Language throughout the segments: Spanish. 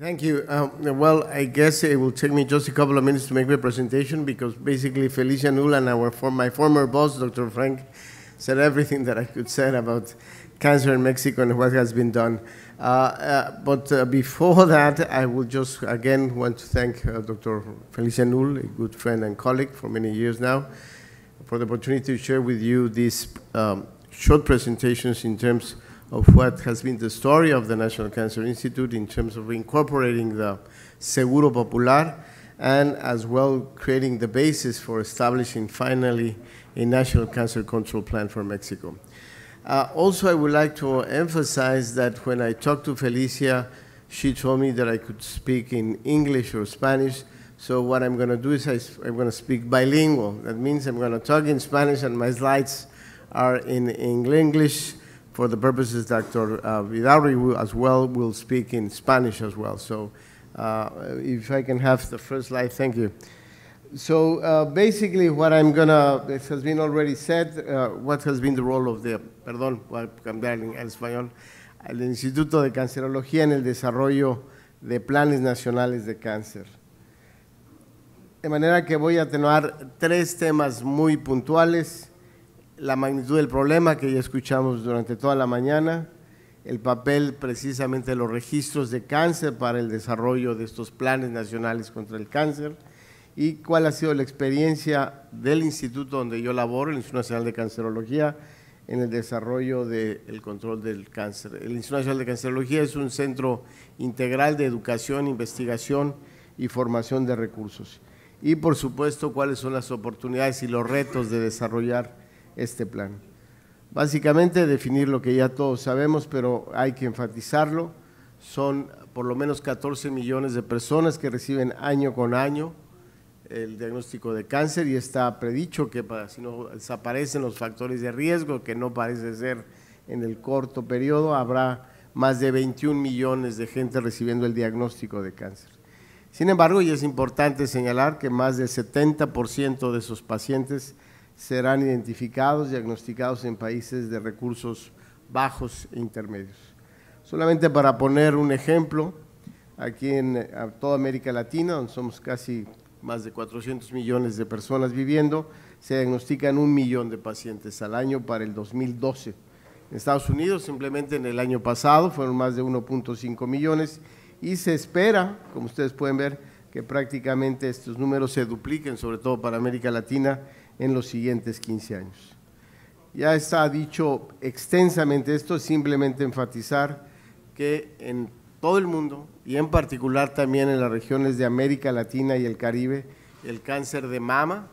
Thank you. Um, well, I guess it will take me just a couple of minutes to make my presentation because basically Felicia and our for my former boss, Dr. Frank, said everything that I could say about cancer in Mexico and what has been done. Uh, uh, but uh, before that, I would just again want to thank uh, Dr. Felicia Null, a good friend and colleague for many years now, for the opportunity to share with you these um, short presentations in terms of what has been the story of the National Cancer Institute in terms of incorporating the Seguro Popular and as well creating the basis for establishing finally a national cancer control plan for Mexico. Uh, also, I would like to emphasize that when I talked to Felicia, she told me that I could speak in English or Spanish. So what I'm going to do is I, am going to speak bilingual. That means I'm going to talk in Spanish and my slides are in English for the purposes Dr. Uh, Vidari as well will speak in Spanish as well. So uh, if I can have the first slide, thank you. So uh, basically what I'm gonna, this has been already said, uh, what has been the role of the, perdón, cambiar en español, el Instituto de Cancerología en el desarrollo de planes nacionales de cáncer. De manera que voy a tener tres temas muy puntuales, la magnitud del problema que ya escuchamos durante toda la mañana, el papel precisamente de los registros de cáncer para el desarrollo de estos planes nacionales contra el cáncer y cuál ha sido la experiencia del instituto donde yo laboro, el Instituto Nacional de Cancerología, en el desarrollo del control del cáncer. El Instituto Nacional de Cancerología es un centro integral de educación, investigación y formación de recursos. Y por supuesto, cuáles son las oportunidades y los retos de desarrollar este plan. Básicamente definir lo que ya todos sabemos, pero hay que enfatizarlo, son por lo menos 14 millones de personas que reciben año con año el diagnóstico de cáncer y está predicho que si no desaparecen los factores de riesgo, que no parece ser en el corto periodo, habrá más de 21 millones de gente recibiendo el diagnóstico de cáncer. Sin embargo, y es importante señalar que más del 70% de esos pacientes serán identificados, y diagnosticados en países de recursos bajos e intermedios. Solamente para poner un ejemplo, aquí en toda América Latina, donde somos casi más de 400 millones de personas viviendo, se diagnostican un millón de pacientes al año para el 2012. En Estados Unidos, simplemente en el año pasado, fueron más de 1.5 millones y se espera, como ustedes pueden ver, que prácticamente estos números se dupliquen, sobre todo para América Latina, en los siguientes 15 años. Ya está dicho extensamente esto, simplemente enfatizar que en todo el mundo y en particular también en las regiones de América Latina y el Caribe, el cáncer de mama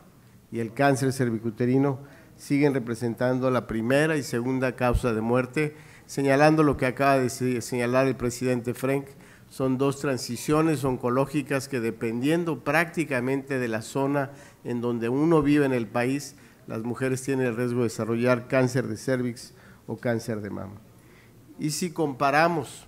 y el cáncer cervicuterino siguen representando la primera y segunda causa de muerte, señalando lo que acaba de señalar el presidente Frank, son dos transiciones oncológicas que dependiendo prácticamente de la zona en donde uno vive en el país, las mujeres tienen el riesgo de desarrollar cáncer de cérvix o cáncer de mama. Y si comparamos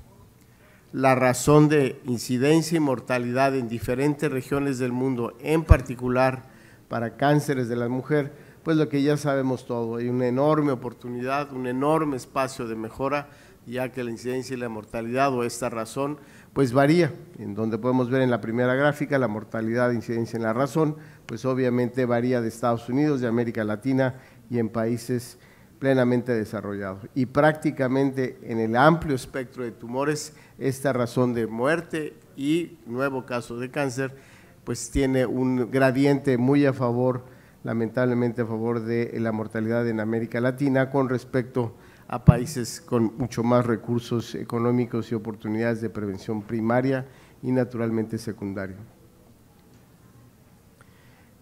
la razón de incidencia y mortalidad en diferentes regiones del mundo, en particular para cánceres de la mujer, pues lo que ya sabemos todo, hay una enorme oportunidad, un enorme espacio de mejora ya que la incidencia y la mortalidad o esta razón pues varía, en donde podemos ver en la primera gráfica la mortalidad e incidencia en la razón, pues obviamente varía de Estados Unidos, de América Latina y en países plenamente desarrollados. Y prácticamente en el amplio espectro de tumores, esta razón de muerte y nuevo caso de cáncer, pues tiene un gradiente muy a favor, lamentablemente a favor de la mortalidad en América Latina con respecto a países con mucho más recursos económicos y oportunidades de prevención primaria y naturalmente secundaria.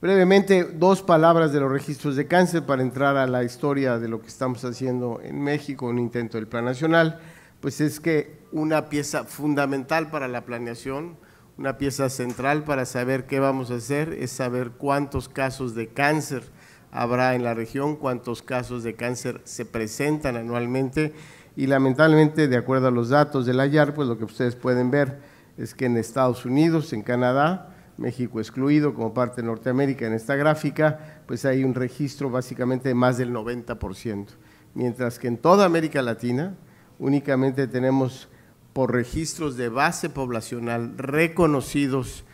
Brevemente, dos palabras de los registros de cáncer para entrar a la historia de lo que estamos haciendo en México, un intento del Plan Nacional, pues es que una pieza fundamental para la planeación, una pieza central para saber qué vamos a hacer, es saber cuántos casos de cáncer habrá en la región, cuántos casos de cáncer se presentan anualmente y lamentablemente, de acuerdo a los datos del AYAR, pues lo que ustedes pueden ver es que en Estados Unidos, en Canadá, México excluido como parte de Norteamérica en esta gráfica, pues hay un registro básicamente de más del 90%, mientras que en toda América Latina únicamente tenemos por registros de base poblacional reconocidos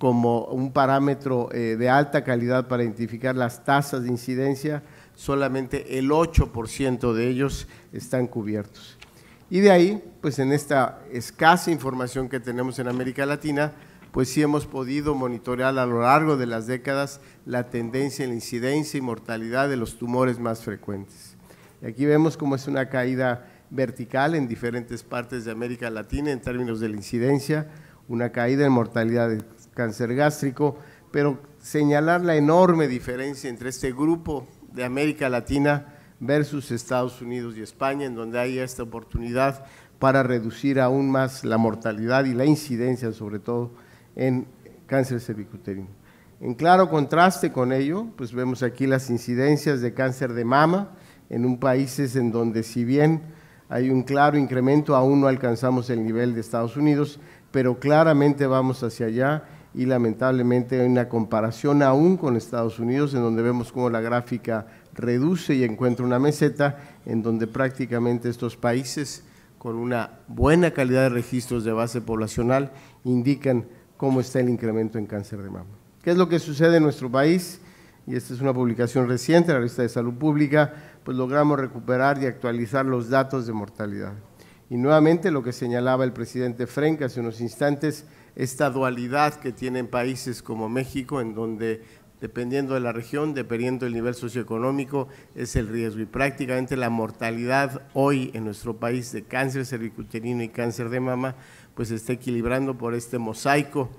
como un parámetro eh, de alta calidad para identificar las tasas de incidencia, solamente el 8% de ellos están cubiertos. Y de ahí, pues en esta escasa información que tenemos en América Latina, pues sí hemos podido monitorear a lo largo de las décadas la tendencia en la incidencia y mortalidad de los tumores más frecuentes. Y aquí vemos cómo es una caída vertical en diferentes partes de América Latina en términos de la incidencia, una caída en mortalidad de cáncer gástrico, pero señalar la enorme diferencia entre este grupo de América Latina versus Estados Unidos y España, en donde hay esta oportunidad para reducir aún más la mortalidad y la incidencia, sobre todo en cáncer cervicuterino. En claro contraste con ello, pues vemos aquí las incidencias de cáncer de mama en un países en donde si bien hay un claro incremento, aún no alcanzamos el nivel de Estados Unidos, pero claramente vamos hacia allá y lamentablemente hay una comparación aún con Estados Unidos en donde vemos cómo la gráfica reduce y encuentra una meseta en donde prácticamente estos países con una buena calidad de registros de base poblacional indican cómo está el incremento en cáncer de mama. ¿Qué es lo que sucede en nuestro país? Y esta es una publicación reciente, la revista de salud pública, pues logramos recuperar y actualizar los datos de mortalidad. Y nuevamente lo que señalaba el presidente Frenk hace unos instantes, esta dualidad que tienen países como México, en donde dependiendo de la región, dependiendo del nivel socioeconómico, es el riesgo. Y prácticamente la mortalidad hoy en nuestro país de cáncer cervicuterino y cáncer de mama, pues se está equilibrando por este mosaico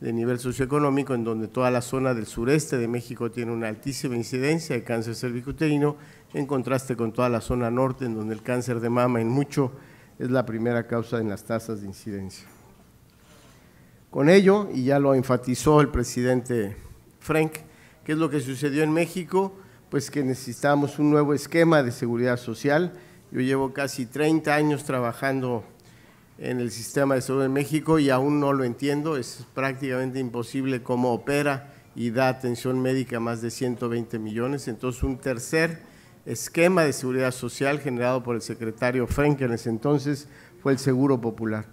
de nivel socioeconómico, en donde toda la zona del sureste de México tiene una altísima incidencia de cáncer cervicuterino, en contraste con toda la zona norte, en donde el cáncer de mama en mucho es la primera causa en las tasas de incidencia. Con ello, y ya lo enfatizó el presidente Frank, ¿qué es lo que sucedió en México? Pues que necesitamos un nuevo esquema de seguridad social. Yo llevo casi 30 años trabajando en el sistema de salud en México y aún no lo entiendo, es prácticamente imposible cómo opera y da atención médica a más de 120 millones, entonces un tercer esquema de seguridad social generado por el secretario Frank en ese entonces fue el Seguro Popular,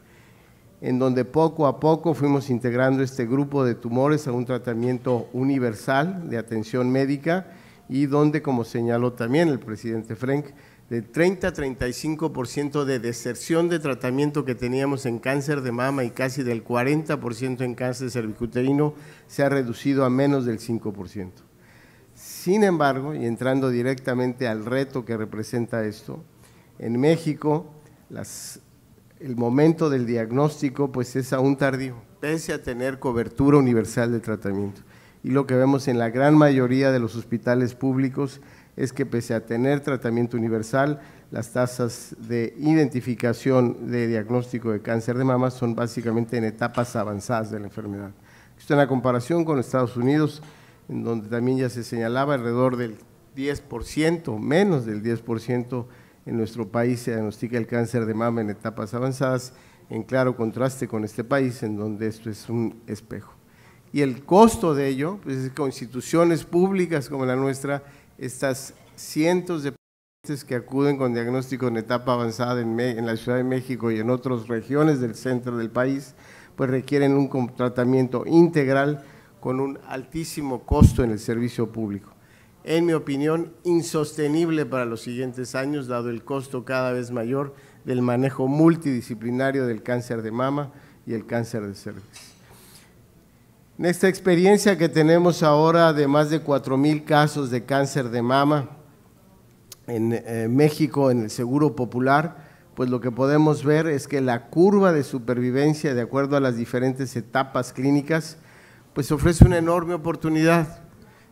en donde poco a poco fuimos integrando este grupo de tumores a un tratamiento universal de atención médica y donde, como señaló también el presidente Frank, del 30 a 35% de deserción de tratamiento que teníamos en cáncer de mama y casi del 40% en cáncer cervicuterino se ha reducido a menos del 5%. Sin embargo, y entrando directamente al reto que representa esto, en México el momento del diagnóstico pues es aún tardío, pese a tener cobertura universal de tratamiento. Y lo que vemos en la gran mayoría de los hospitales públicos es que pese a tener tratamiento universal, las tasas de identificación de diagnóstico de cáncer de mama son básicamente en etapas avanzadas de la enfermedad. Esto en la comparación con Estados Unidos, en donde también ya se señalaba alrededor del 10%, menos del 10% en nuestro país se diagnostica el cáncer de mama en etapas avanzadas, en claro contraste con este país en donde esto es un espejo. Y el costo de ello, pues es que instituciones públicas como la nuestra, estas cientos de pacientes que acuden con diagnóstico en etapa avanzada en, en la Ciudad de México y en otras regiones del centro del país, pues requieren un tratamiento integral con un altísimo costo en el servicio público. En mi opinión, insostenible para los siguientes años, dado el costo cada vez mayor del manejo multidisciplinario del cáncer de mama y el cáncer de cervix. En esta experiencia que tenemos ahora de más de 4.000 casos de cáncer de mama en eh, México en el Seguro Popular, pues lo que podemos ver es que la curva de supervivencia de acuerdo a las diferentes etapas clínicas pues ofrece una enorme oportunidad.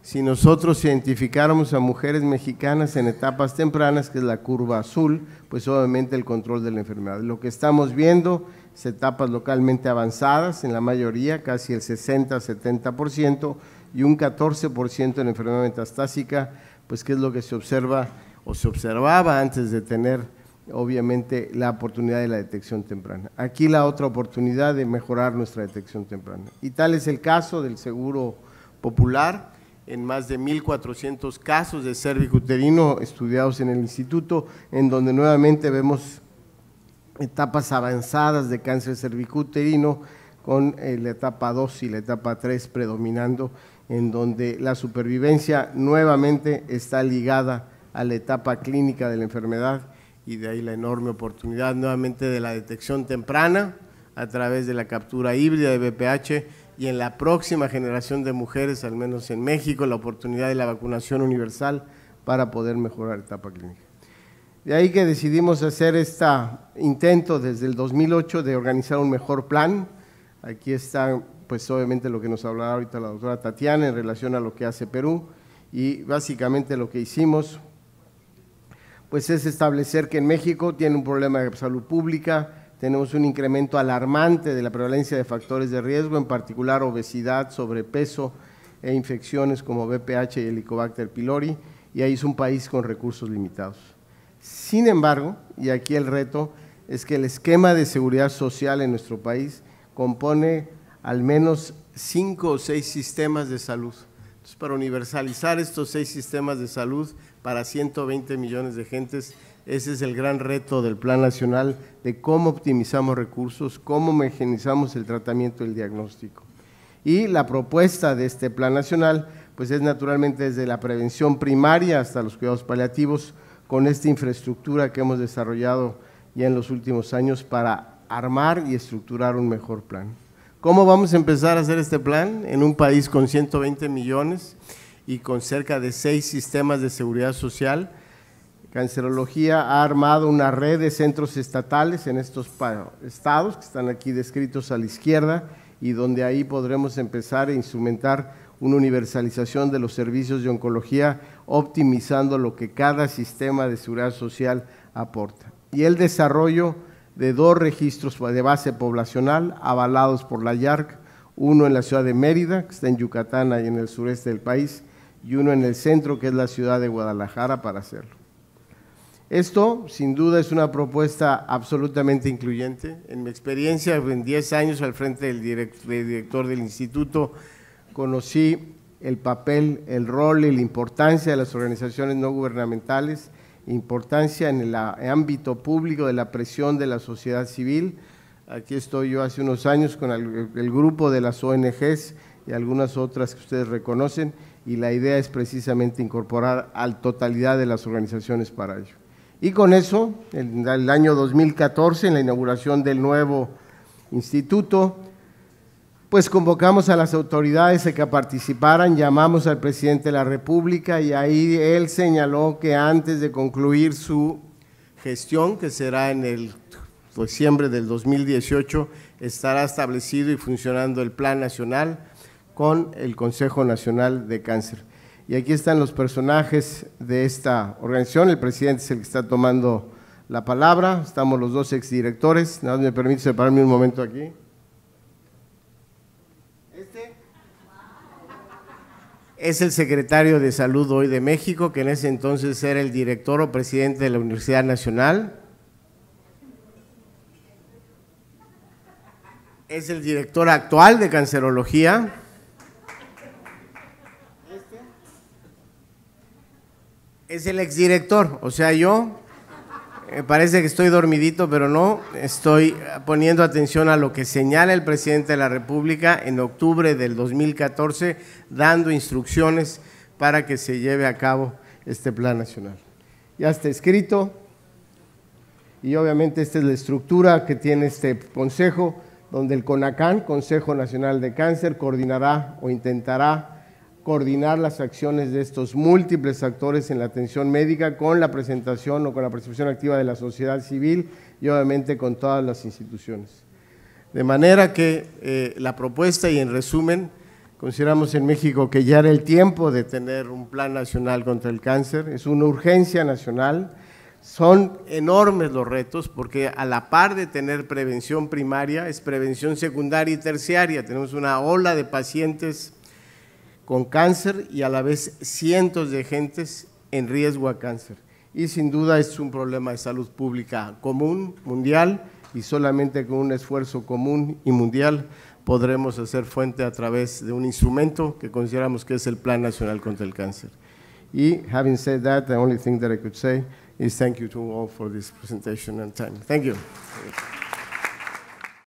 Si nosotros identificáramos a mujeres mexicanas en etapas tempranas, que es la curva azul, pues obviamente el control de la enfermedad. Lo que estamos viendo es etapas localmente avanzadas, en la mayoría, casi el 60-70%, y un 14% en enfermedad metastásica, pues que es lo que se observa o se observaba antes de tener obviamente la oportunidad de la detección temprana. Aquí la otra oportunidad de mejorar nuestra detección temprana. Y tal es el caso del Seguro Popular. En más de 1.400 casos de cervicuterino estudiados en el instituto, en donde nuevamente vemos etapas avanzadas de cáncer cervicuterino con eh, la etapa 2 y la etapa 3 predominando, en donde la supervivencia nuevamente está ligada a la etapa clínica de la enfermedad y de ahí la enorme oportunidad nuevamente de la detección temprana a través de la captura híbrida de BPH y en la próxima generación de mujeres, al menos en México, la oportunidad de la vacunación universal para poder mejorar etapa clínica. De ahí que decidimos hacer este intento desde el 2008 de organizar un mejor plan. Aquí está, pues obviamente, lo que nos hablará ahorita la doctora Tatiana en relación a lo que hace Perú. Y básicamente lo que hicimos pues es establecer que en México tiene un problema de salud pública, tenemos un incremento alarmante de la prevalencia de factores de riesgo, en particular obesidad, sobrepeso e infecciones como BPH y Helicobacter pylori, y ahí es un país con recursos limitados. Sin embargo, y aquí el reto, es que el esquema de seguridad social en nuestro país compone al menos cinco o seis sistemas de salud. Entonces, para universalizar estos seis sistemas de salud, para 120 millones de gentes. Ese es el gran reto del Plan Nacional de cómo optimizamos recursos, cómo mecanizamos el tratamiento y el diagnóstico. Y la propuesta de este Plan Nacional pues es naturalmente desde la prevención primaria hasta los cuidados paliativos con esta infraestructura que hemos desarrollado ya en los últimos años para armar y estructurar un mejor plan. ¿Cómo vamos a empezar a hacer este plan en un país con 120 millones? y con cerca de seis sistemas de seguridad social. Cancerología ha armado una red de centros estatales en estos estados que están aquí descritos a la izquierda y donde ahí podremos empezar a instrumentar una universalización de los servicios de oncología, optimizando lo que cada sistema de seguridad social aporta. Y el desarrollo de dos registros de base poblacional avalados por la IARC, uno en la ciudad de Mérida, que está en Yucatán y en el sureste del país, y uno en el centro, que es la ciudad de Guadalajara, para hacerlo. Esto, sin duda, es una propuesta absolutamente incluyente. En mi experiencia, en 10 años al frente del director del instituto, conocí el papel, el rol y la importancia de las organizaciones no gubernamentales, importancia en el ámbito público de la presión de la sociedad civil. Aquí estoy yo hace unos años con el, grupo de las ONGs y algunas otras que ustedes reconocen y la idea es precisamente incorporar a la totalidad de las organizaciones para ello. Y con eso, en el año 2014, en la inauguración del nuevo instituto, pues convocamos a las autoridades a que participaran, llamamos al presidente de la República y ahí él señaló que antes de concluir su gestión, que será en el diciembre pues, del 2018, estará establecido y funcionando el Plan Nacional con el Consejo Nacional de Cáncer. Y aquí están los personajes de esta organización. El presidente es el que está tomando la palabra. Estamos los dos exdirectores. Nada más me permite separarme un momento aquí. Este es el secretario de Salud hoy de México, que en ese entonces era el director o presidente de la Universidad Nacional. Es el director actual de Cancerología. Es el exdirector, o sea, yo eh, parece que estoy dormidito, pero no, estoy poniendo atención a lo que señala el presidente de la República en octubre del 2014, dando instrucciones para que se lleve a cabo este plan nacional. Ya está escrito y obviamente esta es la estructura que tiene este consejo, donde el CONACAN, Consejo Nacional de Cáncer, coordinará o intentará coordinar las acciones de estos múltiples actores en la atención médica con la presentación o con la percepción activa de la sociedad civil y obviamente con todas las instituciones. De manera que eh, la propuesta y en resumen, consideramos en México que ya era el tiempo de tener un plan nacional contra el cáncer, es una urgencia nacional, son enormes los retos porque a la par de tener prevención primaria es prevención secundaria y terciaria, tenemos una ola de pacientes con cáncer y a la vez cientos de gentes en riesgo a cáncer. Y sin duda es un problema de salud pública común, mundial, y solamente con un esfuerzo común y mundial podremos hacer fuente a través de un instrumento que consideramos que es el Plan Nacional contra el Cáncer. Y having said that, the only thing that I could say is thank you to all for this presentation and time. Thank you.